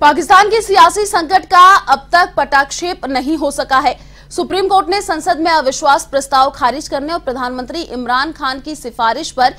पाकिस्तान के सियासी संकट का अब तक पटाक्षेप नहीं हो सका है सुप्रीम कोर्ट ने संसद में अविश्वास प्रस्ताव खारिज करने और प्रधानमंत्री इमरान खान की सिफारिश पर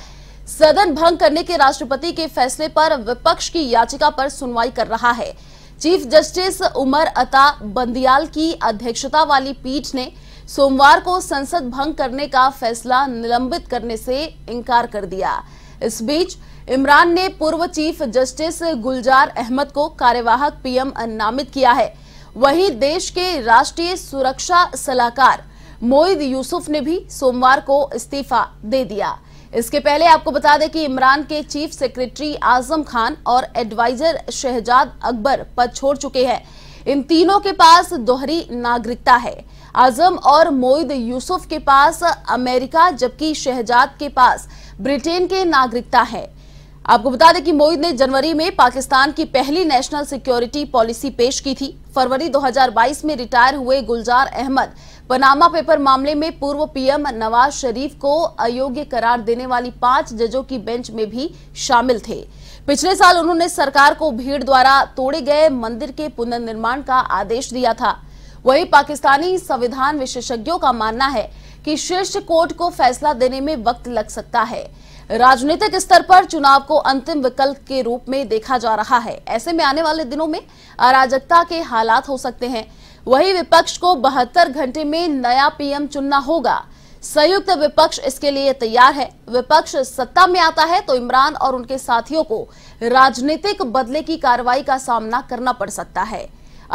सदन भंग करने के राष्ट्रपति के फैसले पर विपक्ष की याचिका पर सुनवाई कर रहा है चीफ जस्टिस उमर अता बंदियाल की अध्यक्षता वाली पीठ ने सोमवार को संसद भंग करने का फैसला निलंबित करने से इनकार कर दिया इस बीच इमरान ने पूर्व चीफ जस्टिस गुलजार अहमद को कार्यवाहक पीएम नामित किया है वहीं देश के राष्ट्रीय सुरक्षा सलाहकार मोईद यूसुफ ने भी सोमवार को इस्तीफा दे दिया इसके पहले आपको बता दें कि इमरान के चीफ सेक्रेटरी आजम खान और एडवाइजर शहजाद अकबर पद छोड़ चुके हैं इन तीनों के पास दोहरी नागरिकता है आजम और मोईद यूसुफ के पास अमेरिका जबकि शहजाद के पास ब्रिटेन के नागरिकता है आपको बता दें कि मोईद ने जनवरी में पाकिस्तान की पहली नेशनल सिक्योरिटी पॉलिसी पेश की थी फरवरी 2022 में रिटायर हुए गुलजार अहमद पनामा पेपर मामले में पूर्व पीएम नवाज शरीफ को अयोग्य करार देने वाली पांच जजों की बेंच में भी शामिल थे पिछले साल उन्होंने सरकार को भीड़ द्वारा तोड़े गए मंदिर के पुनर्निर्माण का आदेश दिया था वही पाकिस्तानी संविधान विशेषज्ञों का मानना है कि शीर्ष कोर्ट को फैसला देने में वक्त लग सकता है राजनीतिक स्तर पर चुनाव को अंतिम विकल्प के रूप में देखा जा रहा है ऐसे में आने वाले दिनों में अराजकता के हालात हो सकते हैं वही विपक्ष को बहत्तर घंटे में नया पीएम चुनना होगा संयुक्त विपक्ष इसके लिए तैयार है विपक्ष सत्ता में आता है तो इमरान और उनके साथियों को राजनीतिक बदले की कार्रवाई का सामना करना पड़ सकता है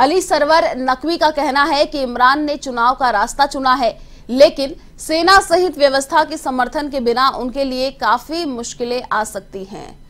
अली सरवर नकवी का कहना है कि इमरान ने चुनाव का रास्ता चुना है लेकिन सेना सहित व्यवस्था के समर्थन के बिना उनके लिए काफी मुश्किलें आ सकती हैं